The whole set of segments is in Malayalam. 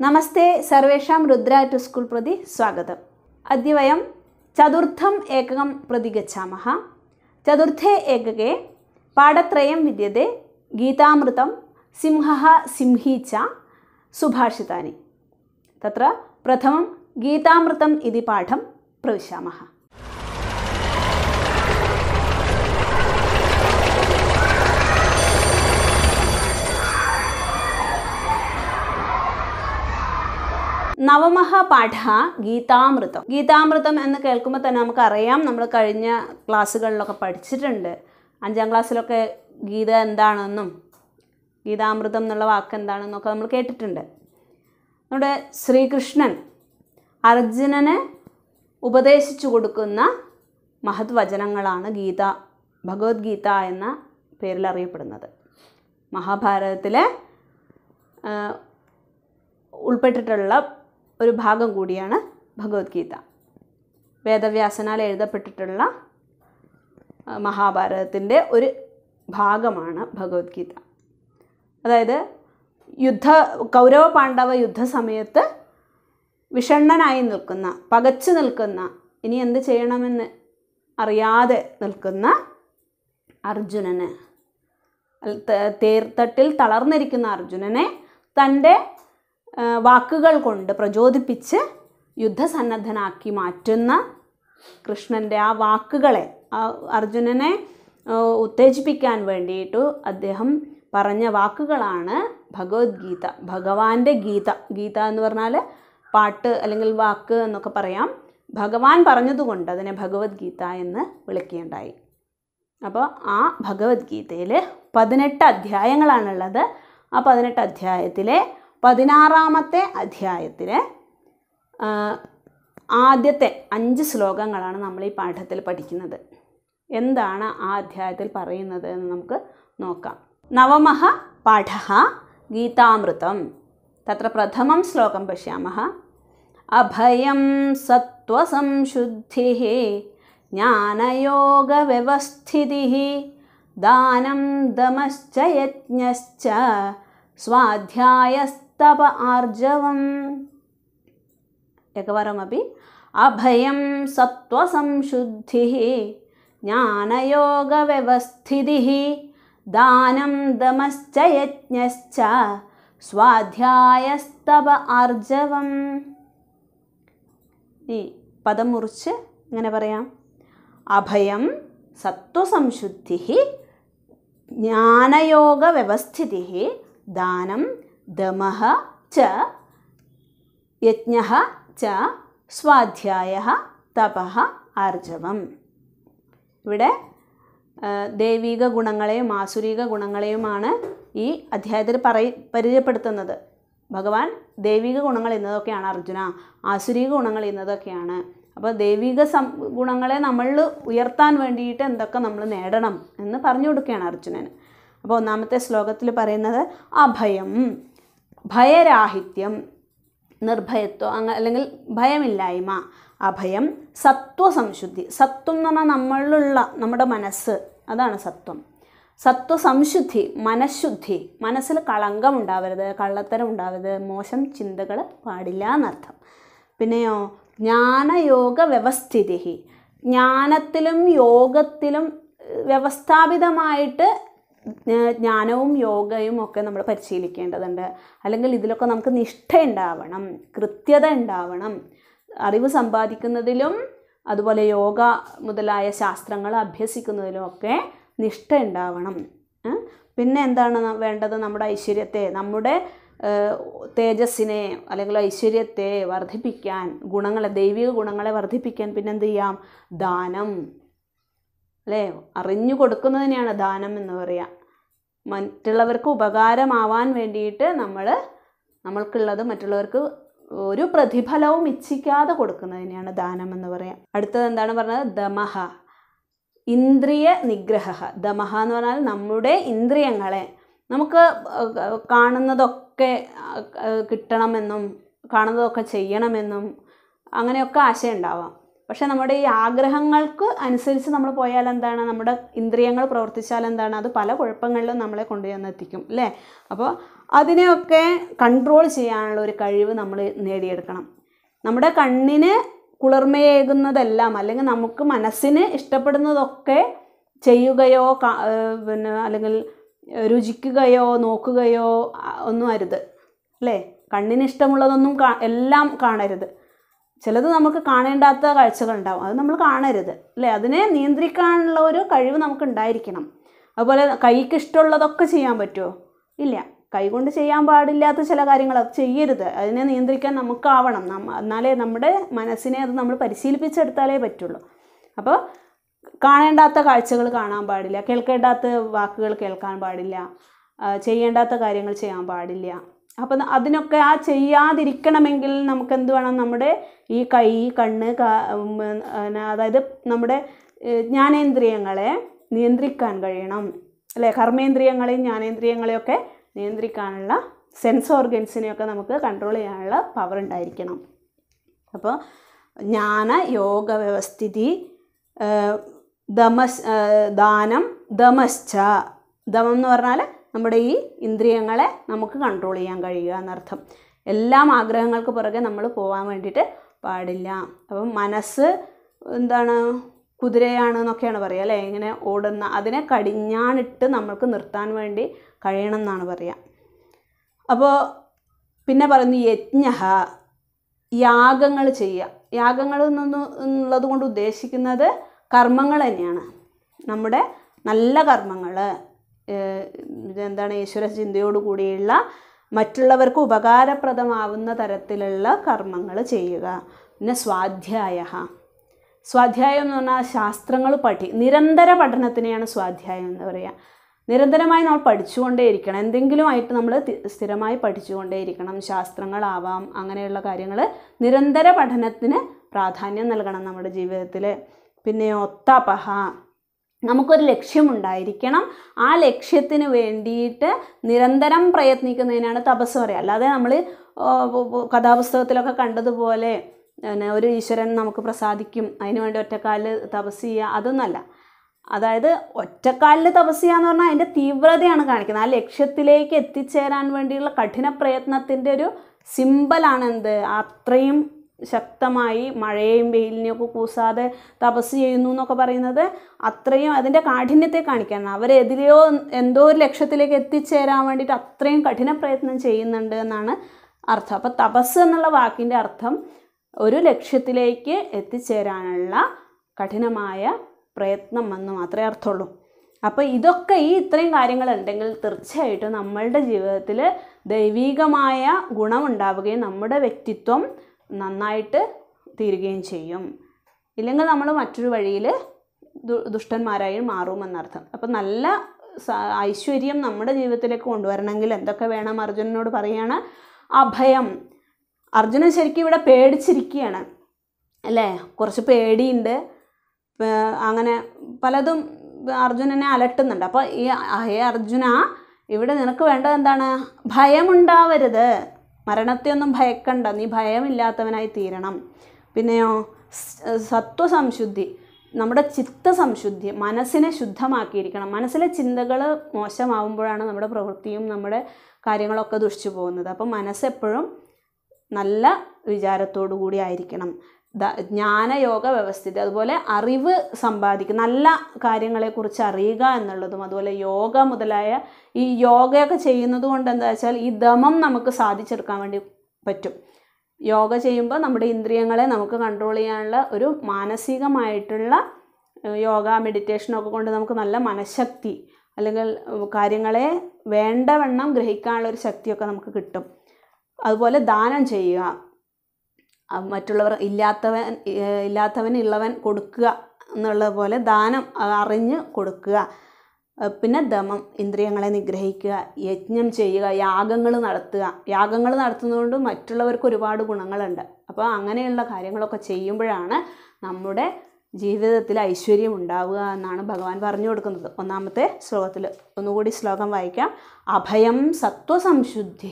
नमस्ते सर्वेषां रुद्रा टु स्कूल् प्रति स्वागत अद्य वयं चतुर्थम् प्रति गच्छा चतुर्थे एकके पाठत्रयं विद्यते गीतामृत सिंह सिंह च सुभाषितानि तत्र प्रथमं गीतामृतम् इति पाठं നവമഹാപാഠ ഗീതാമൃതം ഗീതാമൃതം എന്ന് കേൾക്കുമ്പോൾ തന്നെ നമുക്കറിയാം നമ്മൾ കഴിഞ്ഞ ക്ലാസ്സുകളിലൊക്കെ പഠിച്ചിട്ടുണ്ട് അഞ്ചാം ക്ലാസ്സിലൊക്കെ ഗീത എന്താണെന്നും ഗീതാമൃതം എന്നുള്ള വാക്ക് എന്താണെന്നൊക്കെ നമ്മൾ കേട്ടിട്ടുണ്ട് നമ്മുടെ ശ്രീകൃഷ്ണൻ അർജുനന് ഉപദേശിച്ചു കൊടുക്കുന്ന മഹത് വചനങ്ങളാണ് ഗീത ഭഗവത്ഗീത എന്ന പേരിൽ അറിയപ്പെടുന്നത് മഹാഭാരതത്തിലെ ഉൾപ്പെട്ടിട്ടുള്ള ഒരു ഭാഗം കൂടിയാണ് ഭഗവത്ഗീത വേദവ്യാസനാൽ എഴുതപ്പെട്ടിട്ടുള്ള മഹാഭാരതത്തിൻ്റെ ഒരു ഭാഗമാണ് ഭഗവത്ഗീത അതായത് യുദ്ധ കൗരവ പാണ്ഡവ യുദ്ധസമയത്ത് വിഷണ്ണനായി നിൽക്കുന്ന പകച്ചു നിൽക്കുന്ന ഇനി എന്ത് ചെയ്യണമെന്ന് അറിയാതെ നിൽക്കുന്ന അർജുനന് തേർത്തട്ടിൽ തളർന്നിരിക്കുന്ന അർജുനനെ തൻ്റെ വാക്കുകൾ കൊണ്ട് പ്രചോദിപ്പിച്ച് യുദ്ധസന്നദ്ധനാക്കി മാറ്റുന്ന കൃഷ്ണൻ്റെ ആ വാക്കുകളെ അർജുനനെ ഉത്തേജിപ്പിക്കാൻ വേണ്ടിയിട്ട് അദ്ദേഹം പറഞ്ഞ വാക്കുകളാണ് ഭഗവത്ഗീത ഭഗവാന്റെ ഗീത ഗീത എന്ന് പറഞ്ഞാൽ പാട്ട് അല്ലെങ്കിൽ വാക്ക് എന്നൊക്കെ പറയാം ഭഗവാൻ പറഞ്ഞതുകൊണ്ട് അതിനെ ഭഗവത്ഗീത എന്ന് വിളിക്കുകയുണ്ടായി അപ്പോൾ ആ ഭഗവത്ഗീതയിൽ പതിനെട്ട് അധ്യായങ്ങളാണുള്ളത് ആ പതിനെട്ട് അധ്യായത്തിലെ പതിനാറാമത്തെ അധ്യായത്തിലെ ആദ്യത്തെ അഞ്ച് ശ്ലോകങ്ങളാണ് നമ്മൾ ഈ പാഠത്തിൽ പഠിക്കുന്നത് എന്താണ് ആ അധ്യായത്തിൽ പറയുന്നത് എന്ന് നമുക്ക് നോക്കാം നവമഹ പാഠ ഗീതാമൃതം തത്ര പ്രഥമം ശ്ലോകം പശ്യാമः അഭയം സത്വസംശുദ്ധി ज्ञानयोगव्यवस्थितिः दानं दमश्च यज्ञश्च സ്വാധ്യായ തപ ആർജവം एकवारमपि അഭയം സത്വസംശുദ്ധി ज्ञानयोगव्यवस्थितिः दानं दमश्च यज्ञश्च സ്വാധ്യായസ്തവ ആർജവം ഈ പദം മുറിച്ച് ഇങ്ങനെ പറയാം അഭയം സത്വസംശുദ്ധി ജ്ഞാനയോഗ വ്യവസ്ഥിതി ദാനം ദമഹ ച യജ്ഞ ച സ്വാധ്യായ തപ ആർജവം ഇവിടെ ദൈവിക ഗുണങ്ങളെയും ആസുരിക ഗുണങ്ങളെയുമാണ് ഈ അധ്യായത്തിൽ പറ പരിചയപ്പെടുത്തുന്നത് ഭഗവാൻ ദൈവിക ഗുണങ്ങൾ എന്നതൊക്കെയാണ് അർജുന ആസുരിക ഗുണങ്ങൾ എന്നതൊക്കെയാണ് അപ്പോൾ ദൈവിക സം ഗുണങ്ങളെ നമ്മൾ ഉയർത്താൻ വേണ്ടിയിട്ട് എന്തൊക്കെ നമ്മൾ നേടണം എന്ന് പറഞ്ഞു കൊടുക്കുകയാണ് അർജുനന് അപ്പോൾ ഒന്നാമത്തെ ശ്ലോകത്തിൽ പറയുന്നത് അഭയം ഭയരാഹിത്യം നിർഭയത്വം അങ്ങ അല്ലെങ്കിൽ ഭയമില്ലായ്മ അഭയം സത്വസംശുദ്ധി സത്വം എന്ന് പറഞ്ഞാൽ നമ്മളിലുള്ള നമ്മുടെ മനസ്സ് അതാണ് സത്വം സത്വസംശുദ്ധി മനഃശുദ്ധി മനസ്സിൽ കളങ്കം ഉണ്ടാവരുത് കള്ളത്തരം ഉണ്ടാവരുത് മോശം ചിന്തകൾ പാടില്ല എന്നർത്ഥം പിന്നെയോ ജ്ഞാനയോഗ വ്യവസ്ഥിതി ജ്ഞാനത്തിലും യോഗത്തിലും വ്യവസ്ഥാപിതമായിട്ട് ജ്ഞാനവും യോഗയും ഒക്കെ നമ്മൾ പരിശീലിക്കേണ്ടതുണ്ട് അല്ലെങ്കിൽ ഇതിലൊക്കെ നമുക്ക് നിഷ്ഠ ഉണ്ടാവണം കൃത്യത ഉണ്ടാവണം അറിവ് സമ്പാദിക്കുന്നതിലും അതുപോലെ യോഗ മുതലായ ശാസ്ത്രങ്ങൾ അഭ്യസിക്കുന്നതിലും ഒക്കെ നിഷ്ഠ ഉണ്ടാവണം പിന്നെ എന്താണ് വേണ്ടത് നമ്മുടെ ഐശ്വര്യത്തെ നമ്മുടെ തേജസ്സിനെ അല്ലെങ്കിൽ ഐശ്വര്യത്തെ വർദ്ധിപ്പിക്കാൻ ഗുണങ്ങളെ ദൈവിക ഗുണങ്ങളെ വർദ്ധിപ്പിക്കാൻ പിന്നെ എന്ത് ചെയ്യാം ദാനം അല്ലേ അറിഞ്ഞു കൊടുക്കുന്നതിനെയാണ് ദാനം എന്ന് പറയാം മറ്റുള്ളവർക്ക് ഉപകാരമാവാൻ വേണ്ടിയിട്ട് നമ്മൾ നമ്മൾക്കുള്ളത് മറ്റുള്ളവർക്ക് ഒരു പ്രതിഫലവും ഇച്ഛിക്കാതെ കൊടുക്കുന്നതിനെയാണ് ദാനം എന്ന് പറയാം അടുത്തത് എന്താണ് പറഞ്ഞത് ദമഹ ഇന്ദ്രിയ നിഗ്രഹ ദമഹ എന്ന് പറഞ്ഞാൽ നമ്മുടെ ഇന്ദ്രിയങ്ങളെ നമുക്ക് കാണുന്നതൊക്കെ കിട്ടണമെന്നും കാണുന്നതൊക്കെ ചെയ്യണമെന്നും അങ്ങനെയൊക്കെ ആശയം ഉണ്ടാവാം പക്ഷേ നമ്മുടെ ഈ ആഗ്രഹങ്ങൾക്ക് അനുസരിച്ച് നമ്മൾ പോയാൽ എന്താണ് നമ്മുടെ ഇന്ദ്രിയങ്ങൾ പ്രവർത്തിച്ചാൽ എന്താണ് അത് പല കുഴപ്പങ്ങളിലും നമ്മളെ കൊണ്ടുവന്ന് എത്തിക്കും അല്ലേ അപ്പോൾ അതിനെയൊക്കെ കൺട്രോൾ ചെയ്യാനുള്ള ഒരു കഴിവ് നമ്മൾ നേടിയെടുക്കണം നമ്മുടെ കണ്ണിന് കുളിർമയേകുന്നതെല്ലാം അല്ലെങ്കിൽ നമുക്ക് മനസ്സിന് ഇഷ്ടപ്പെടുന്നതൊക്കെ ചെയ്യുകയോ പിന്നെ അല്ലെങ്കിൽ രുചിക്കുകയോ നോക്കുകയോ ഒന്നും അരുത് അല്ലേ കണ്ണിന് ഇഷ്ടമുള്ളതൊന്നും എല്ലാം കാണരുത് ചിലത് നമുക്ക് കാണേണ്ടാത്ത കാഴ്ചകളുണ്ടാവും അത് നമ്മൾ കാണരുത് അല്ലേ അതിനെ നിയന്ത്രിക്കാനുള്ള ഒരു കഴിവ് നമുക്ക് ഉണ്ടായിരിക്കണം അതുപോലെ കൈക്ക് ഇഷ്ടമുള്ളതൊക്കെ ചെയ്യാൻ പറ്റുമോ ഇല്ല കൈകൊണ്ട് ചെയ്യാൻ പാടില്ലാത്ത ചില കാര്യങ്ങൾ അത് ചെയ്യരുത് അതിനെ നിയന്ത്രിക്കാൻ നമുക്കാവണം നമ്മ എന്നാലേ നമ്മുടെ മനസ്സിനെ അത് നമ്മൾ പരിശീലിപ്പിച്ചെടുത്താലേ പറ്റുള്ളൂ അപ്പോൾ കാണേണ്ടാത്ത കാഴ്ചകൾ കാണാൻ പാടില്ല കേൾക്കേണ്ടാത്ത വാക്കുകൾ കേൾക്കാൻ പാടില്ല ചെയ്യേണ്ടാത്ത കാര്യങ്ങൾ ചെയ്യാൻ പാടില്ല അപ്പം അതിനൊക്കെ ആ ചെയ്യാതിരിക്കണമെങ്കിൽ നമുക്ക് എന്ത് വേണം നമ്മുടെ ഈ കൈ കണ്ണ് അതായത് നമ്മുടെ ജ്ഞാനേന്ദ്രിയങ്ങളെ നിയന്ത്രിക്കാൻ കഴിയണം അല്ലേ കർമ്മേന്ദ്രിയങ്ങളെയും ജ്ഞാനേന്ദ്രിയങ്ങളെയൊക്കെ നിയന്ത്രിക്കാനുള്ള സെൻസ് ഓർഗൻസിനെയൊക്കെ നമുക്ക് കൺട്രോൾ ചെയ്യാനുള്ള പവർ ഉണ്ടായിരിക്കണം അപ്പോൾ ജ്ഞാന യോഗ വ്യവസ്ഥിതി ദമ ദാനം ദമശ്ച ദമം എന്ന് പറഞ്ഞാൽ നമ്മുടെ ഈ ഇന്ദ്രിയങ്ങളെ നമുക്ക് കൺട്രോൾ ചെയ്യാൻ കഴിയുക എന്നർത്ഥം എല്ലാം ആഗ്രഹങ്ങൾക്ക് പുറകെ നമ്മൾ പോകാൻ വേണ്ടിയിട്ട് പാടില്ല അപ്പം മനസ്സ് എന്താണ് എന്നൊക്കെയാണ് പറയുക അല്ലേ ഇങ്ങനെ ഓടുന്ന അതിനെ കടിഞ്ഞാണിട്ട് നമ്മൾക്ക് നിർത്താൻ വേണ്ടി കഴിയണം എന്നാണ് പറയുക അപ്പോൾ പിന്നെ പറയുന്നു യജ്ഞ യാഗങ്ങൾ ചെയ്യുക യാഗങ്ങൾ എന്നുള്ളത് കൊണ്ട് ഉദ്ദേശിക്കുന്നത് കർമ്മങ്ങൾ തന്നെയാണ് നമ്മുടെ നല്ല കർമ്മങ്ങൾ എന്താണ് ഈശ്വര ചിന്തയോടുകൂടിയുള്ള മറ്റുള്ളവർക്ക് ഉപകാരപ്രദമാവുന്ന തരത്തിലുള്ള കർമ്മങ്ങൾ ചെയ്യുക പിന്നെ സ്വാധ്യായ സ്വാധ്യായം എന്ന് പറഞ്ഞാൽ ശാസ്ത്രങ്ങൾ പഠി നിരന്തര പഠനത്തിനെയാണ് സ്വാധ്യായം എന്ന് പറയുക നിരന്തരമായി നമ്മൾ പഠിച്ചുകൊണ്ടേയിരിക്കണം എന്തെങ്കിലുമായിട്ട് നമ്മൾ സ്ഥിരമായി പഠിച്ചുകൊണ്ടേയിരിക്കണം ശാസ്ത്രങ്ങളാവാം അങ്ങനെയുള്ള കാര്യങ്ങൾ നിരന്തര പഠനത്തിന് പ്രാധാന്യം നൽകണം നമ്മുടെ ജീവിതത്തിൽ പിന്നെ ഒത്താപഹ നമുക്കൊരു ലക്ഷ്യമുണ്ടായിരിക്കണം ആ ലക്ഷ്യത്തിന് വേണ്ടിയിട്ട് നിരന്തരം പ്രയത്നിക്കുന്നതിനാണ് തപസ് പറയുക അല്ലാതെ നമ്മൾ കഥാപുസ്തകത്തിലൊക്കെ കണ്ടതുപോലെ ഒരു ഈശ്വരൻ നമുക്ക് പ്രസാദിക്കും അതിനുവേണ്ടി ഒറ്റക്കാലിൽ തപസ് ചെയ്യുക അതൊന്നല്ല അതായത് ഒറ്റക്കാലിൽ തപസ് ചെയ്യുക എന്ന് പറഞ്ഞാൽ അതിൻ്റെ തീവ്രതയാണ് കാണിക്കുന്നത് ആ ലക്ഷ്യത്തിലേക്ക് എത്തിച്ചേരാൻ വേണ്ടിയുള്ള കഠിന പ്രയത്നത്തിൻ്റെ ഒരു സിമ്പലാണ് എന്ത് അത്രയും ശക്തമായി മഴയെയും വെയിലിനെയും ഒക്കെ കൂസാതെ തപസ് ചെയ്യുന്നു എന്നൊക്കെ പറയുന്നത് അത്രയും അതിൻ്റെ കാഠിന്യത്തെ കാണിക്കാനാണ് അവരെതിരെയോ എന്തോ ഒരു ലക്ഷ്യത്തിലേക്ക് എത്തിച്ചേരാൻ വേണ്ടിയിട്ട് അത്രയും കഠിന പ്രയത്നം ചെയ്യുന്നുണ്ട് എന്നാണ് അർത്ഥം അപ്പോൾ തപസ് എന്നുള്ള വാക്കിൻ്റെ അർത്ഥം ഒരു ലക്ഷ്യത്തിലേക്ക് എത്തിച്ചേരാനുള്ള കഠിനമായ പ്രയത്നം എന്ന് മാത്രമേ അർത്ഥമുള്ളൂ അപ്പോൾ ഇതൊക്കെ ഈ ഇത്രയും കാര്യങ്ങളുണ്ടെങ്കിൽ തീർച്ചയായിട്ടും നമ്മളുടെ ജീവിതത്തിൽ ദൈവീകമായ ഗുണമുണ്ടാവുകയും നമ്മുടെ വ്യക്തിത്വം നന്നായിട്ട് തീരുകയും ചെയ്യും ഇല്ലെങ്കിൽ നമ്മൾ മറ്റൊരു വഴിയിൽ ദുഷ്ടന്മാരായി മാറുമെന്നർത്ഥം അപ്പം നല്ല ഐശ്വര്യം നമ്മുടെ ജീവിതത്തിലേക്ക് കൊണ്ടുവരണമെങ്കിൽ എന്തൊക്കെ വേണം അർജുനനോട് പറയുകയാണ് അഭയം അർജുനൻ ശരിക്കും ഇവിടെ പേടിച്ചിരിക്കുകയാണ് അല്ലേ കുറച്ച് പേടിയുണ്ട് അങ്ങനെ പലതും അർജുനനെ അലട്ടുന്നുണ്ട് അപ്പോൾ ഈ ഹേ അർജുന ഇവിടെ നിനക്ക് വേണ്ടത് എന്താണ് ഭയമുണ്ടാവരുത് മരണത്തെ ഒന്നും ഭയക്കണ്ട നീ ഭയമില്ലാത്തവനായി തീരണം പിന്നെയോ സത്വസംശുദ്ധി നമ്മുടെ ചിത്തസംശുദ്ധി മനസ്സിനെ ശുദ്ധമാക്കിയിരിക്കണം മനസ്സിലെ ചിന്തകൾ മോശമാവുമ്പോഴാണ് നമ്മുടെ പ്രവൃത്തിയും നമ്മുടെ കാര്യങ്ങളൊക്കെ ദുഷിച്ചു പോകുന്നത് അപ്പം മനസ്സെപ്പോഴും നല്ല വിചാരത്തോടു കൂടി ആയിരിക്കണം ജ്ഞാനയോഗ വ്യവസ്ഥിതി അതുപോലെ അറിവ് സമ്പാദിക്കുക നല്ല കാര്യങ്ങളെക്കുറിച്ച് അറിയുക എന്നുള്ളതും അതുപോലെ യോഗ മുതലായ ഈ യോഗയൊക്കെ ചെയ്യുന്നത് കൊണ്ട് എന്താ വെച്ചാൽ ഈ ദമം നമുക്ക് സാധിച്ചെടുക്കാൻ വേണ്ടി പറ്റും യോഗ ചെയ്യുമ്പോൾ നമ്മുടെ ഇന്ദ്രിയങ്ങളെ നമുക്ക് കൺട്രോൾ ചെയ്യാനുള്ള ഒരു മാനസികമായിട്ടുള്ള യോഗ മെഡിറ്റേഷനൊക്കെ കൊണ്ട് നമുക്ക് നല്ല മനഃശക്തി അല്ലെങ്കിൽ കാര്യങ്ങളെ വേണ്ടവണ്ണം ഗ്രഹിക്കാനുള്ള ഒരു ശക്തിയൊക്കെ നമുക്ക് കിട്ടും അതുപോലെ ദാനം ചെയ്യുക മറ്റുള്ളവർ ഇല്ലാത്തവൻ ഇല്ലാത്തവൻ ഉള്ളവൻ കൊടുക്കുക എന്നുള്ളത് പോലെ ദാനം അറിഞ്ഞ് കൊടുക്കുക പിന്നെ ദമം ഇന്ദ്രിയങ്ങളെ നിഗ്രഹിക്കുക യജ്ഞം ചെയ്യുക യാഗങ്ങൾ നടത്തുക യാഗങ്ങൾ നടത്തുന്നതുകൊണ്ട് മറ്റുള്ളവർക്ക് ഒരുപാട് ഗുണങ്ങളുണ്ട് അപ്പോൾ അങ്ങനെയുള്ള കാര്യങ്ങളൊക്കെ ചെയ്യുമ്പോഴാണ് നമ്മുടെ ജീവിതത്തിൽ ഐശ്വര്യം ഉണ്ടാവുക എന്നാണ് ഭഗവാൻ പറഞ്ഞു കൊടുക്കുന്നത് ഒന്നാമത്തെ ശ്ലോകത്തിൽ ഒന്നുകൂടി ശ്ലോകം വായിക്കാം അഭയം സത്വസംശുദ്ധി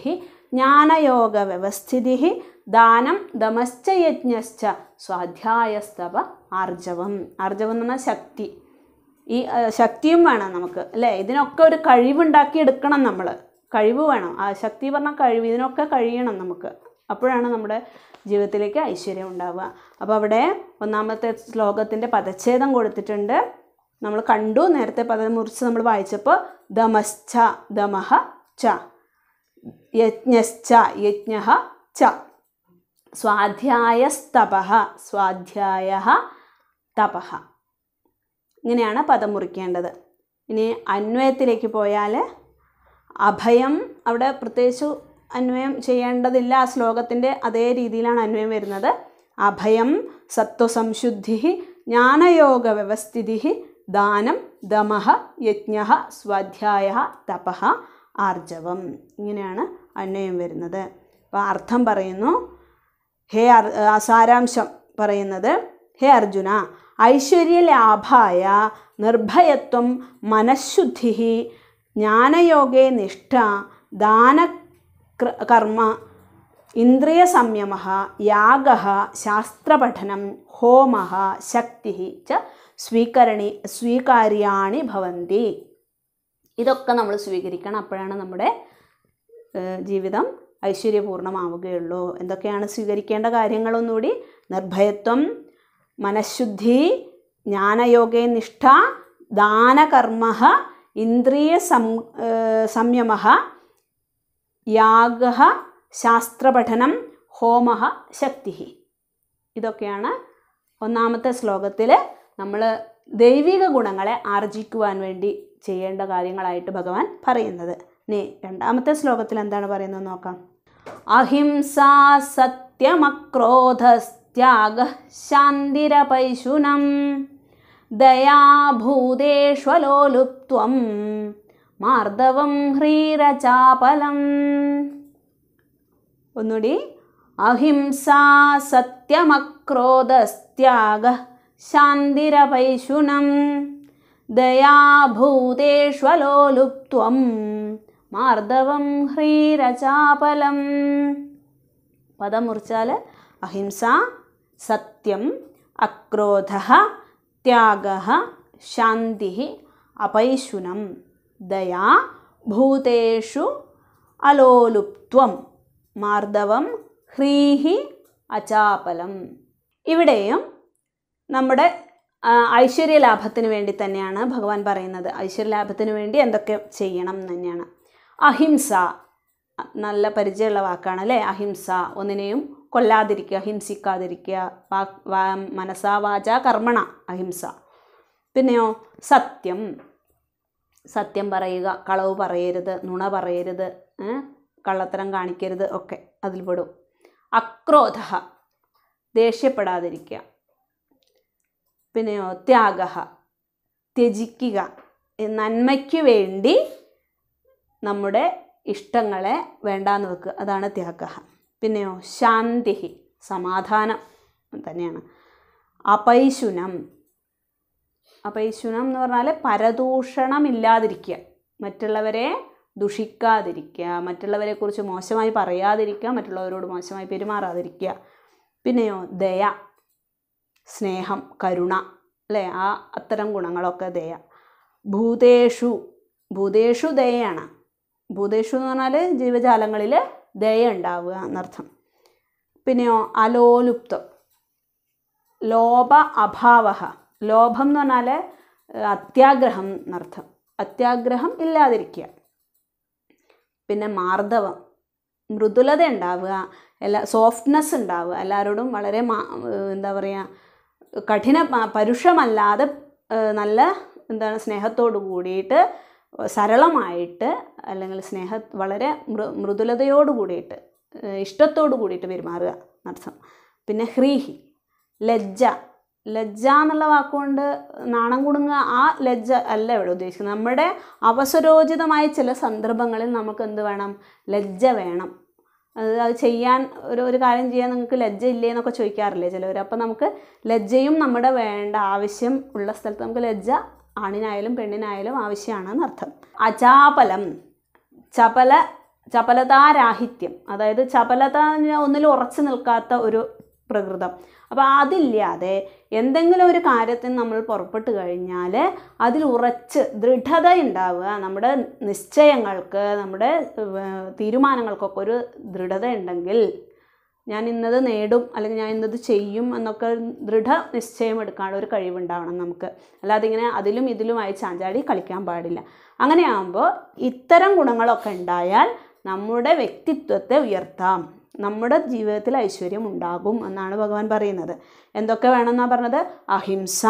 ജ്ഞാനയോഗ വ്യവസ്ഥിതി ദാനം ദമശ്ചയജ്ഞശ്ച സ്വാധ്യായസ്തവ ആർജവം ആർജവം എന്ന് പറഞ്ഞാൽ ശക്തി ഈ ശക്തിയും വേണം നമുക്ക് അല്ലേ ഇതിനൊക്കെ ഒരു കഴിവുണ്ടാക്കി എടുക്കണം നമ്മൾ കഴിവ് വേണം ആ ശക്തി പറഞ്ഞാൽ കഴിവ് ഇതിനൊക്കെ കഴിയണം നമുക്ക് അപ്പോഴാണ് നമ്മുടെ ജീവിതത്തിലേക്ക് ഐശ്വര്യം ഉണ്ടാവുക അപ്പോൾ അവിടെ ഒന്നാമത്തെ ശ്ലോകത്തിൻ്റെ പദച്ഛേദം കൊടുത്തിട്ടുണ്ട് നമ്മൾ കണ്ടു നേരത്തെ പദം മുറിച്ച് നമ്മൾ വായിച്ചപ്പോൾ ദമശ്ച ദമഹ ച യജ്ഞശ്ച യജ്ഞ ച സ്വാധ്യായസ്തപ സ്വാധ്യായ തപ ഇങ്ങനെയാണ് പദം മുറിക്കേണ്ടത് ഇനി അന്വയത്തിലേക്ക് പോയാൽ അഭയം അവിടെ പ്രത്യേകിച്ച് അന്വയം ചെയ്യേണ്ടതില്ല ആ ശ്ലോകത്തിൻ്റെ അതേ രീതിയിലാണ് അന്വയം വരുന്നത് അഭയം സത്വസംശുദ്ധി ജ്ഞാനയോഗ വ്യവസ്ഥിതി ദാനം ദമഹ യജ്ഞ സ്വാധ്യായ തപ ആർജവം ഇങ്ങനെയാണ് അന്വയം വരുന്നത് അപ്പോൾ അർത്ഥം പറയുന്നു ഹേ അർ സാരാംശം പറയുന്നത് ഹേ അർജുന ഐശ്വര്യലാഭായ നിർഭയത്വം മനഃശുദ്ധി ജ്ഞാനയോഗേ നിഷ്ഠ ദാന കർമ്മ ഇന്ദ്രിയ സംയമ യാഗ ശാസ്ത്രപഠനം ഹോമ ശക്തി ച സ്വീകരണി സ്വീകാര്യാണി ഭവന്തി ഇതൊക്കെ നമ്മൾ സ്വീകരിക്കണം അപ്പോഴാണ് നമ്മുടെ ജീവിതം ഐശ്വര്യപൂർണ്ണമാവുകയുള്ളൂ എന്തൊക്കെയാണ് സ്വീകരിക്കേണ്ട കാര്യങ്ങളൊന്നുകൂടി നിർഭയത്വം മനഃശുദ്ധി ജ്ഞാനയോഗേ നിഷ്ഠ ദാനകർമ്മ ഇന്ദ്രിയ സം സംയമ യാഗ ശാസ്ത്രപഠനം ഹോമ ശക്തി ഇതൊക്കെയാണ് ഒന്നാമത്തെ ശ്ലോകത്തിൽ നമ്മൾ ദൈവിക ഗുണങ്ങളെ ആർജിക്കുവാൻ വേണ്ടി ചെയ്യേണ്ട കാര്യങ്ങളായിട്ട് ഭഗവാൻ പറയുന്നത് ഇനി രണ്ടാമത്തെ ശ്ലോകത്തിൽ എന്താണ് പറയുന്നത് നോക്കാം അഹിംസാ സത്യമക്രോധസ്ത്യാഗ ശാന്തിരപൈശുനം ദയാഭൂതേഷ്വലോലുപ്ത്വം മാർദ്ദവം ഹ്രീരചാപലം ഒന്നുകൂടി അഹിംസാ സത്യമക്രോധസ്ത്യാഗ ശാന്തിരപൈശുനം ദയാഭൂതേഷ്വലോലുപ്ത്വം മാർദവം ഹ്രീരചാപലം പദം മുറിച്ചാൽ അഹിംസ സത്യം അക്രോധ ത്യാഗ ശാന്തി അപൈശുനം ദയാ ഭൂതേഷു അലോലുപ്ത്വം മാർദവം ഹ്രീഹി അചാപലം ഇവിടെയും നമ്മുടെ ഐശ്വര്യ ലാഭത്തിന് വേണ്ടി തന്നെയാണ് ഭഗവാൻ പറയുന്നത് ഐശ്വര്യ ലാഭത്തിന് വേണ്ടി എന്തൊക്കെ ചെയ്യണം എന്ന് തന്നെയാണ് അഹിംസ നല്ല പരിചയമുള്ള വാക്കാണ് അല്ലേ അഹിംസ ഒന്നിനെയും കൊല്ലാതിരിക്കുക ഹിംസിക്കാതിരിക്കുക വാ മനസാ വാച കർമ്മണ അഹിംസ പിന്നെയോ സത്യം സത്യം പറയുക കളവ് പറയരുത് നുണ പറയരുത് കള്ളത്തരം കാണിക്കരുത് ഒക്കെ അതിൽ പെടും അക്രോധ ദേഷ്യപ്പെടാതിരിക്കുക പിന്നെയോ ത്യാഗ ത്യജിക്കുക നന്മയ്ക്ക് വേണ്ടി നമ്മുടെ ഇഷ്ടങ്ങളെ വേണ്ടാന്ന് വെക്കുക അതാണ് ത്യാഗ പിന്നെയോ ശാന്തി സമാധാനം തന്നെയാണ് അപൈശുനം അപൈശുനം എന്ന് പറഞ്ഞാൽ പരദൂഷണമില്ലാതിരിക്കുക മറ്റുള്ളവരെ ദുഷിക്കാതിരിക്കുക മറ്റുള്ളവരെക്കുറിച്ച് മോശമായി പറയാതിരിക്കുക മറ്റുള്ളവരോട് മോശമായി പെരുമാറാതിരിക്കുക പിന്നെയോ ദയ സ്നേഹം കരുണ അല്ലേ ആ അത്തരം ഗുണങ്ങളൊക്കെ ദയ ഭൂതേഷു ഭൂതേഷു ദയാണ് ഭൂതേഷു എന്ന് പറഞ്ഞാൽ ജീവജാലങ്ങളിൽ ദയ ഉണ്ടാവുക എന്നർത്ഥം പിന്നെയോ അലോലുപ്തം ലോഭ അഭാവ ലോഭം എന്ന് പറഞ്ഞാൽ അത്യാഗ്രഹം എന്നർത്ഥം അത്യാഗ്രഹം ഇല്ലാതിരിക്കുക പിന്നെ മാർദ്ദവം മൃദുലത ഉണ്ടാവുക എല്ലാ സോഫ്റ്റ്നെസ് ഉണ്ടാവുക എല്ലാവരോടും വളരെ എന്താ പറയുക കഠിന പരുഷമല്ലാതെ നല്ല എന്താണ് സ്നേഹത്തോടു കൂടിയിട്ട് സരളമായിട്ട് അല്ലെങ്കിൽ സ്നേഹ വളരെ മൃ മൃദുലതയോടു കൂടിയിട്ട് ഇഷ്ടത്തോടു കൂടിയിട്ട് പെരുമാറുക നർസം പിന്നെ ഹ്രീഹി ലജ്ജ ലജ്ജ എന്നുള്ള വാക്കുകൊണ്ട് നാണം കുടുങ്ങുക ആ ലജ്ജ അല്ല ഇവിടെ ഉദ്ദേശിക്കുന്നത് നമ്മുടെ അവസരോചിതമായ ചില സന്ദർഭങ്ങളിൽ നമുക്ക് എന്ത് വേണം ലജ്ജ വേണം അത് ചെയ്യാൻ ഒരു ഒരു കാര്യം ചെയ്യാൻ നിങ്ങൾക്ക് ലജ്ജ ഇല്ലേ എന്നൊക്കെ ചോദിക്കാറില്ലേ ചിലവർ അപ്പോൾ നമുക്ക് ലജ്ജയും നമ്മുടെ വേണ്ട ആവശ്യം ഉള്ള സ്ഥലത്ത് നമുക്ക് ലജ്ജ ആണിനായാലും പെണ്ണിനായാലും ആവശ്യമാണെന്ന് അർത്ഥം അചാപലം ചപല ചപലതാരാഹിത്യം അതായത് ചപലത ഒന്നിൽ ഉറച്ചു നിൽക്കാത്ത ഒരു പ്രകൃതം അപ്പോൾ അതില്ലാതെ എന്തെങ്കിലും ഒരു കാര്യത്തിന് നമ്മൾ പുറപ്പെട്ട് കഴിഞ്ഞാൽ അതിൽ ഉറച്ച് ദൃഢത ഉണ്ടാവുക നമ്മുടെ നിശ്ചയങ്ങൾക്ക് നമ്മുടെ തീരുമാനങ്ങൾക്കൊക്കെ ഒരു ദൃഢത ഉണ്ടെങ്കിൽ ഞാൻ ഇന്നത് നേടും അല്ലെങ്കിൽ ഞാൻ ഇന്നത് ചെയ്യും എന്നൊക്കെ ദൃഢ നിശ്ചയം എടുക്കാനുള്ള ഒരു കഴിവുണ്ടാവണം നമുക്ക് അല്ലാതെ ഇങ്ങനെ അതിലും ഇതിലുമായി ചാഞ്ചാടി കളിക്കാൻ പാടില്ല അങ്ങനെയാകുമ്പോൾ ഇത്തരം ഗുണങ്ങളൊക്കെ ഉണ്ടായാൽ നമ്മുടെ വ്യക്തിത്വത്തെ ഉയർത്താം നമ്മുടെ ജീവിതത്തിൽ ഐശ്വര്യം ഉണ്ടാകും എന്നാണ് ഭഗവാൻ പറയുന്നത് എന്തൊക്കെ വേണമെന്നാണ് പറഞ്ഞത് അഹിംസ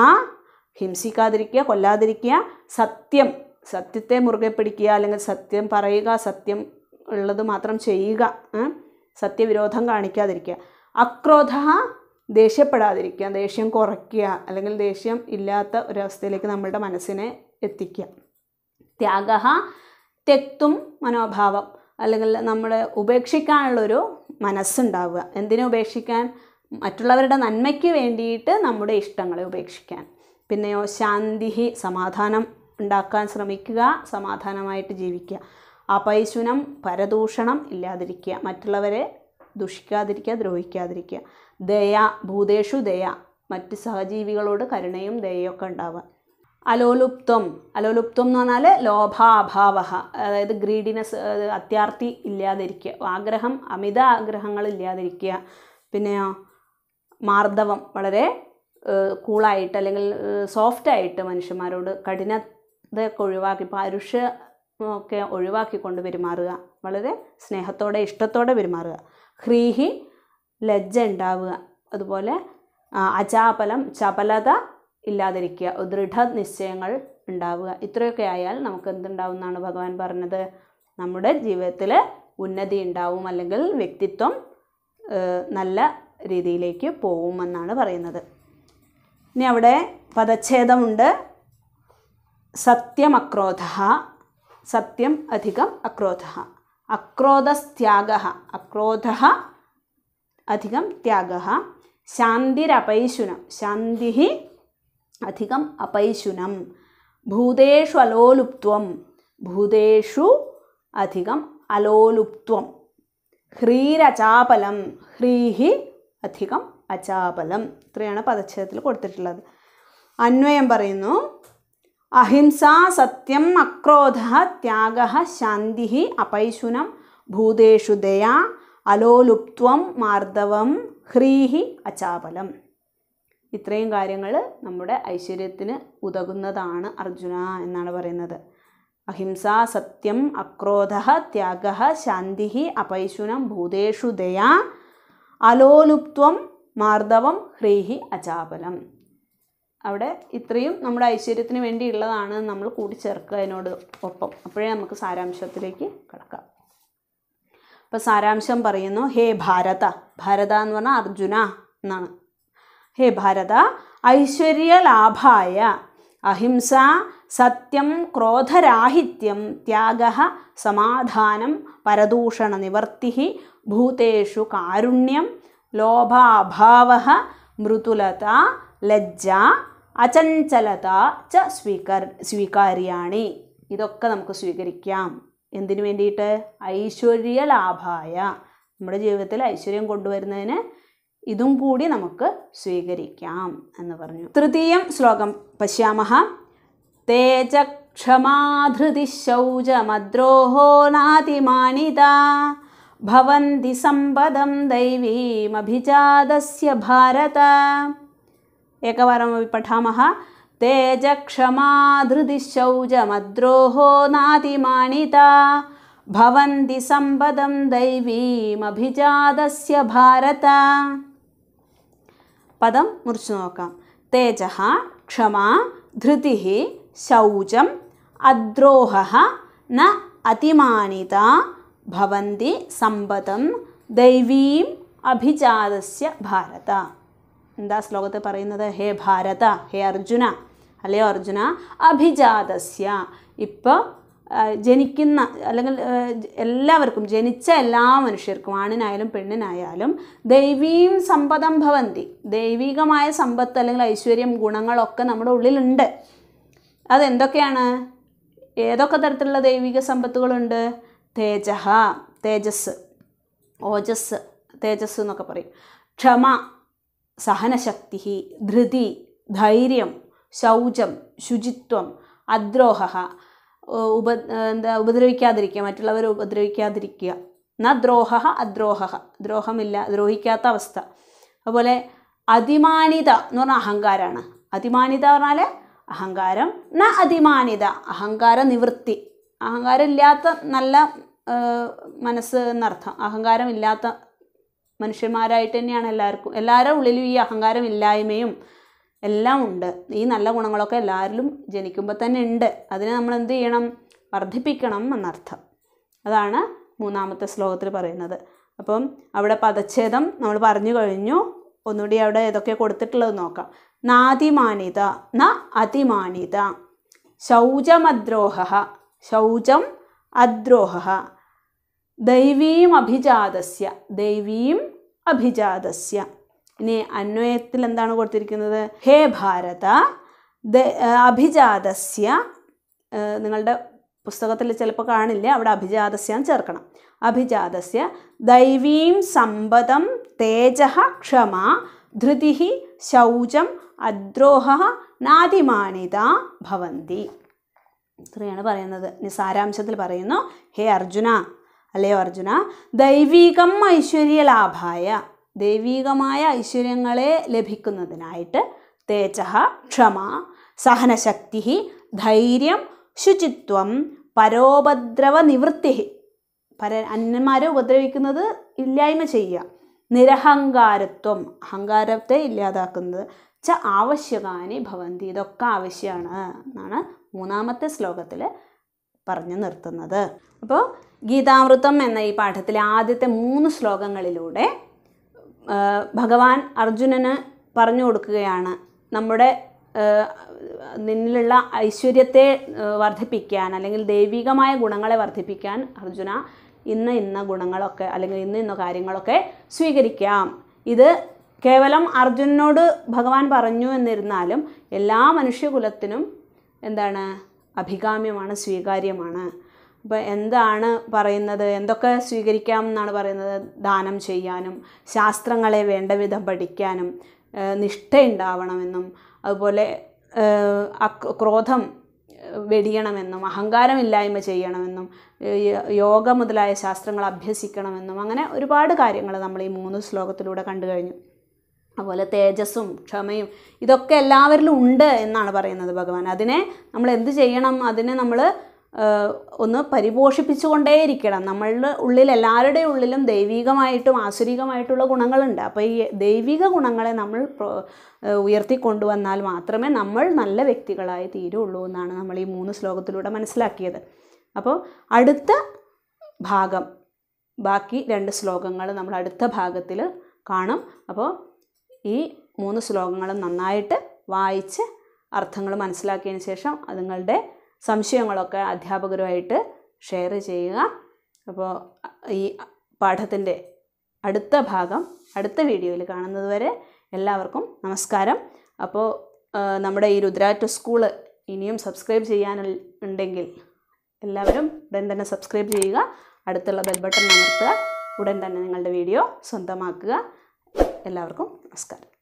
ഹിംസിക്കാതിരിക്കുക കൊല്ലാതിരിക്കുക സത്യം സത്യത്തെ മുറുകെ പിടിക്കുക അല്ലെങ്കിൽ സത്യം പറയുക സത്യം ഉള്ളത് മാത്രം ചെയ്യുക സത്യവിരോധം കാണിക്കാതിരിക്കുക അക്രോധ ദേഷ്യപ്പെടാതിരിക്കുക ദേഷ്യം കുറയ്ക്കുക അല്ലെങ്കിൽ ദേഷ്യം ഇല്ലാത്ത ഒരവസ്ഥയിലേക്ക് നമ്മളുടെ മനസ്സിനെ എത്തിക്കുക ത്യാഗ തെക്തും മനോഭാവം അല്ലെങ്കിൽ നമ്മൾ ഉപേക്ഷിക്കാനുള്ളൊരു മനസ്സുണ്ടാവുക എന്തിനെ ഉപേക്ഷിക്കാൻ മറ്റുള്ളവരുടെ നന്മയ്ക്ക് വേണ്ടിയിട്ട് നമ്മുടെ ഇഷ്ടങ്ങളെ ഉപേക്ഷിക്കാൻ പിന്നെയോ ശാന്തി സമാധാനം ഉണ്ടാക്കാൻ ശ്രമിക്കുക സമാധാനമായിട്ട് ജീവിക്കുക അപൈശുനം പരദൂഷണം ഇല്ലാതിരിക്കുക മറ്റുള്ളവരെ ദുഷിക്കാതിരിക്കുക ദ്രോഹിക്കാതിരിക്കുക ദയ ഭൂതേഷു ദയ മറ്റ് സഹജീവികളോട് കരുണയും ദയയൊക്കെ ഉണ്ടാവുക അലോലുപ്തം അലോലുപ്തം എന്ന് പറഞ്ഞാൽ ലോഭാഭാവ അതായത് ഗ്രീഡിനെസ് അത്യാർത്തി ഇല്ലാതിരിക്കുക ആഗ്രഹം അമിത ആഗ്രഹങ്ങൾ ഇല്ലാതിരിക്കുക പിന്നെ മാർദ്ദവം വളരെ കൂളായിട്ട് അല്ലെങ്കിൽ സോഫ്റ്റായിട്ട് മനുഷ്യന്മാരോട് കഠിനതയൊക്കെ ഒഴിവാക്കി പരുഷ ഒക്കെ ഒഴിവാക്കിക്കൊണ്ട് പെരുമാറുക വളരെ സ്നേഹത്തോടെ ഇഷ്ടത്തോടെ പെരുമാറുക ഹ്രീഹി ലജ്ജ ഉണ്ടാവുക അതുപോലെ അചാപലം ചപലത ഇല്ലാതിരിക്കുക ദൃഢ നിശ്ചയങ്ങൾ ഉണ്ടാവുക ഇത്രയൊക്കെ ആയാൽ നമുക്ക് എന്തുണ്ടാവും എന്നാണ് ഭഗവാൻ പറഞ്ഞത് നമ്മുടെ ജീവിതത്തിൽ ഉന്നതി ഉണ്ടാവും അല്ലെങ്കിൽ വ്യക്തിത്വം നല്ല രീതിയിലേക്ക് പോകുമെന്നാണ് പറയുന്നത് ഇനി അവിടെ പദച്ഛേദമുണ്ട് സത്യം അക്രോധ സത്യം അധികം അക്രോധ അക്രോധസ്ത്യാഗ അക്രോധ അധികം ത്യാഗ ശാന്തിരപൈശുനം ശാന്തി അധികം അപൈശുനം ഭൂതേഷു അലോലുപ്ത്വം ഭൂതേഷു അധികം അലോലുപ്ത്വം ഹ്രീരചാപലം ഹ്രീഹി അധികം അചാപലം ഇത്രയാണ് പദച്ഛേദത്തിൽ കൊടുത്തിട്ടുള്ളത് അന്വയം പറയുന്നു അഹിംസ സത്യം അക്രോധ ത്യാഗ ശാന്തി അപൈശുനം ഭൂതേഷു ദയാ അലോലുപ്ത്വം മാർദ്ദവം ഹ്രീഹി അചാപലം ഇത്രയും കാര്യങ്ങൾ നമ്മുടെ ഐശ്വര്യത്തിന് ഉതകുന്നതാണ് അർജുന എന്നാണ് പറയുന്നത് അഹിംസ സത്യം അക്രോധ ത്യാഗ ശാന്തി അപൈശുനം ഭൂതേഷു ദയാ അലോലുപ്ത്വം മാർദ്ദവം ഹ്രീഹി അചാപലം അവിടെ ഇത്രയും നമ്മുടെ ഐശ്വര്യത്തിന് വേണ്ടിയുള്ളതാണ് നമ്മൾ കൂട്ടിച്ചേർക്കുക അതിനോട് ഒപ്പം അപ്പോഴേ നമുക്ക് സാരാംശത്തിലേക്ക് കിടക്കാം അപ്പോൾ സാരാംശം പറയുന്നു ഹേ ഭാരത ഭാരത എന്ന് പറഞ്ഞാൽ അർജുന എന്നാണ് ഹേ ഭാരത ഐശ്വര്യലാഭായ അഹിംസ സത്യം ക്രോധരാഹിത്യം ത്യാഗ സമാധാനം പരദൂഷണ നിവർത്തി ഭൂതേഷു കാരുണ്യം ലോഭാഭാവ മൃദുലത ലജ്ജ അചഞ്ചലത ച സ്വീകർ സ്വീകാര്യാണി ഇതൊക്കെ നമുക്ക് സ്വീകരിക്കാം എന്തിനു വേണ്ടിയിട്ട് ഐശ്വര്യലാഭായ നമ്മുടെ ജീവിതത്തിൽ ഐശ്വര്യം കൊണ്ടുവരുന്നതിന് इदं कूडि नमक् स्वीकरिकाम् अनुपु तृतीयं श्लोकं पश्यामः तेजक्षमाधृदिशौचमद्रोहो नातिमानिता भवन्ति सम्बदं दैवीमभिजादस्य भारत एकवारमपि पठामः तेजक्षमाधृतिशौचमद्रोहो नातिमानिता भवन्ति सम्बदं दैवीमभिजादस्य भारत പദം മുറിച്ചു നോക്കാം തേജ ക്ഷമ ധൃതി ശൗചം അദ്രോഹ ന അതിമാനിത ഭവന്തി സമ്പതം ദൈവീം അഭിജാതസ്യ ഭാരത എന്താ ശ്ലോകത്തിൽ പറയുന്നത് ഹേ ഭാരത ഹേ അർജുന അല്ലയോ അർജുന അഭിജാതസ്യ ഇപ്പോൾ ജനിക്കുന്ന അല്ലെങ്കിൽ എല്ലാവർക്കും ജനിച്ച എല്ലാ മനുഷ്യർക്കും ആണിനായാലും പെണ്ണിനായാലും ദൈവീം സമ്പദം ഭവന്തി ദൈവികമായ സമ്പത്ത് അല്ലെങ്കിൽ ഐശ്വര്യം ഗുണങ്ങളൊക്കെ നമ്മുടെ ഉള്ളിലുണ്ട് അതെന്തൊക്കെയാണ് ഏതൊക്കെ തരത്തിലുള്ള ദൈവിക സമ്പത്തുകളുണ്ട് തേജഹ തേജസ് ഓജസ് തേജസ് എന്നൊക്കെ പറയും ക്ഷമ സഹനശക്തി ധൃതി ധൈര്യം ശൗചം ശുചിത്വം അദ്രോഹ ഉപ എന്താ ഉപദ്രവിക്കാതിരിക്കുക മറ്റുള്ളവരെ ഉപദ്രവിക്കാതിരിക്കുക ന ദ്രോഹ അദ്രോഹ ദ്രോഹമില്ല ദ്രോഹിക്കാത്ത അവസ്ഥ അതുപോലെ അതിമാനിത എന്ന് പറഞ്ഞാൽ അഹങ്കാരമാണ് അതിമാനിത പറഞ്ഞാൽ അഹങ്കാരം ന അതിമാനിത അഹങ്കാര നിവൃത്തി അഹങ്കാരം ഇല്ലാത്ത നല്ല മനസ്സ് എന്നർത്ഥം അഹങ്കാരം ഇല്ലാത്ത മനുഷ്യന്മാരായിട്ട് തന്നെയാണ് എല്ലാവർക്കും എല്ലാവരുടെ ഉള്ളിലും ഈ അഹങ്കാരം ഇല്ലായ്മയും എല്ലാം ഉണ്ട് ഈ നല്ല ഗുണങ്ങളൊക്കെ എല്ലാവരിലും ജനിക്കുമ്പോൾ തന്നെ ഉണ്ട് അതിനെ നമ്മൾ എന്ത് ചെയ്യണം വർദ്ധിപ്പിക്കണം എന്നർത്ഥം അതാണ് മൂന്നാമത്തെ ശ്ലോകത്തിൽ പറയുന്നത് അപ്പം അവിടെ പദച്ഛേദം നമ്മൾ പറഞ്ഞു കഴിഞ്ഞു ഒന്നുകൂടി അവിടെ ഏതൊക്കെ കൊടുത്തിട്ടുള്ളത് നോക്കാം നാതിമാനിത ന അതിമാനിത ശൗചമദ്രോഹ ശൗചം അദ്രോഹ ദൈവീം അഭിജാതസ്യ ദൈവീം അഭിജാതസ്യ ഇനി അന്വയത്തിൽ എന്താണ് കൊടുത്തിരിക്കുന്നത് ഹേ ഭാരത അഭിജാതസ്യ നിങ്ങളുടെ പുസ്തകത്തിൽ ചിലപ്പോൾ കാണില്ല അവിടെ അഭിജാതസ്യം ചേർക്കണം അഭിജാതസ്യ ദൈവീം സമ്പദം തേജ ക്ഷമ ധൃതി ശൗചം അദ്രോഹ നാതിമാനിത ഭവന്തി ഇത്രയാണ് പറയുന്നത് ഇനി സാരാംശത്തിൽ പറയുന്നു ഹേ അർജുന അല്ലയോ അർജുന ദൈവീകം ഐശ്വര്യലാഭായ ദൈവീകമായ ഐശ്വര്യങ്ങളെ ലഭിക്കുന്നതിനായിട്ട് തേജ ക്ഷമ സഹനശക്തി ധൈര്യം ശുചിത്വം പരോപദ്രവ നിവൃത്തി പര അന്യന്മാരെ ഉപദ്രവിക്കുന്നത് ഇല്ലായ്മ ചെയ്യുക നിരഹങ്കാരത്വം അഹങ്കാരത്തെ ഇല്ലാതാക്കുന്നത് ച ആവശ്യകാനി ഭവന്തി ഇതൊക്കെ ആവശ്യമാണ് എന്നാണ് മൂന്നാമത്തെ ശ്ലോകത്തിൽ പറഞ്ഞു നിർത്തുന്നത് അപ്പോൾ ഗീതാമൃതം എന്ന ഈ പാഠത്തിലെ ആദ്യത്തെ മൂന്ന് ശ്ലോകങ്ങളിലൂടെ ഭഗവാൻ അർജുനന് പറഞ്ഞു കൊടുക്കുകയാണ് നമ്മുടെ നിന്നിലുള്ള ഐശ്വര്യത്തെ വർദ്ധിപ്പിക്കാൻ അല്ലെങ്കിൽ ദൈവികമായ ഗുണങ്ങളെ വർദ്ധിപ്പിക്കാൻ അർജുന ഇന്ന് ഇന്ന ഗുണങ്ങളൊക്കെ അല്ലെങ്കിൽ ഇന്ന് ഇന്ന കാര്യങ്ങളൊക്കെ സ്വീകരിക്കാം ഇത് കേവലം അർജുനനോട് ഭഗവാൻ പറഞ്ഞു എന്നിരുന്നാലും എല്ലാ മനുഷ്യകുലത്തിനും എന്താണ് അഭികാമ്യമാണ് സ്വീകാര്യമാണ് അപ്പോൾ എന്താണ് പറയുന്നത് എന്തൊക്കെ സ്വീകരിക്കാം എന്നാണ് പറയുന്നത് ദാനം ചെയ്യാനും ശാസ്ത്രങ്ങളെ വേണ്ട വിധം പഠിക്കാനും നിഷ്ഠയുണ്ടാവണമെന്നും അതുപോലെ ക്രോധം വെടിയണമെന്നും അഹങ്കാരമില്ലായ്മ ചെയ്യണമെന്നും യോഗ മുതലായ ശാസ്ത്രങ്ങൾ അഭ്യസിക്കണമെന്നും അങ്ങനെ ഒരുപാട് കാര്യങ്ങൾ നമ്മൾ ഈ മൂന്ന് ശ്ലോകത്തിലൂടെ കണ്ടു കഴിഞ്ഞു അതുപോലെ തേജസ്സും ക്ഷമയും ഇതൊക്കെ എല്ലാവരിലും ഉണ്ട് എന്നാണ് പറയുന്നത് ഭഗവാൻ അതിനെ നമ്മൾ എന്ത് ചെയ്യണം അതിനെ നമ്മൾ ഒന്ന് പരിപോഷിപ്പിച്ചുകൊണ്ടേയിരിക്കണം നമ്മളുടെ ഉള്ളിൽ എല്ലാവരുടെ ഉള്ളിലും ദൈവികമായിട്ടും ആസുരികമായിട്ടുള്ള ഗുണങ്ങളുണ്ട് അപ്പോൾ ഈ ദൈവിക ഗുണങ്ങളെ നമ്മൾ ഉയർത്തിക്കൊണ്ടുവന്നാൽ മാത്രമേ നമ്മൾ നല്ല വ്യക്തികളായി തീരുള്ളൂ എന്നാണ് നമ്മൾ ഈ മൂന്ന് ശ്ലോകത്തിലൂടെ മനസ്സിലാക്കിയത് അപ്പോൾ അടുത്ത ഭാഗം ബാക്കി രണ്ട് ശ്ലോകങ്ങൾ നമ്മൾ അടുത്ത ഭാഗത്തിൽ കാണും അപ്പോൾ ഈ മൂന്ന് ശ്ലോകങ്ങളും നന്നായിട്ട് വായിച്ച് അർത്ഥങ്ങൾ മനസ്സിലാക്കിയതിന് ശേഷം അതുങ്ങളുടെ സംശയങ്ങളൊക്കെ അധ്യാപകരുമായിട്ട് ഷെയർ ചെയ്യുക അപ്പോൾ ഈ പാഠത്തിൻ്റെ അടുത്ത ഭാഗം അടുത്ത വീഡിയോയിൽ കാണുന്നത് വരെ എല്ലാവർക്കും നമസ്കാരം അപ്പോൾ നമ്മുടെ ഈ രുദ്രാറ്റ് സ്കൂള് ഇനിയും സബ്സ്ക്രൈബ് ചെയ്യാൻ ഉണ്ടെങ്കിൽ എല്ലാവരും ഉടൻ തന്നെ സബ്സ്ക്രൈബ് ചെയ്യുക അടുത്തുള്ള ബെൽ ബട്ടൺ അമർത്തുക ഉടൻ തന്നെ നിങ്ങളുടെ വീഡിയോ സ്വന്തമാക്കുക എല്ലാവർക്കും നമസ്കാരം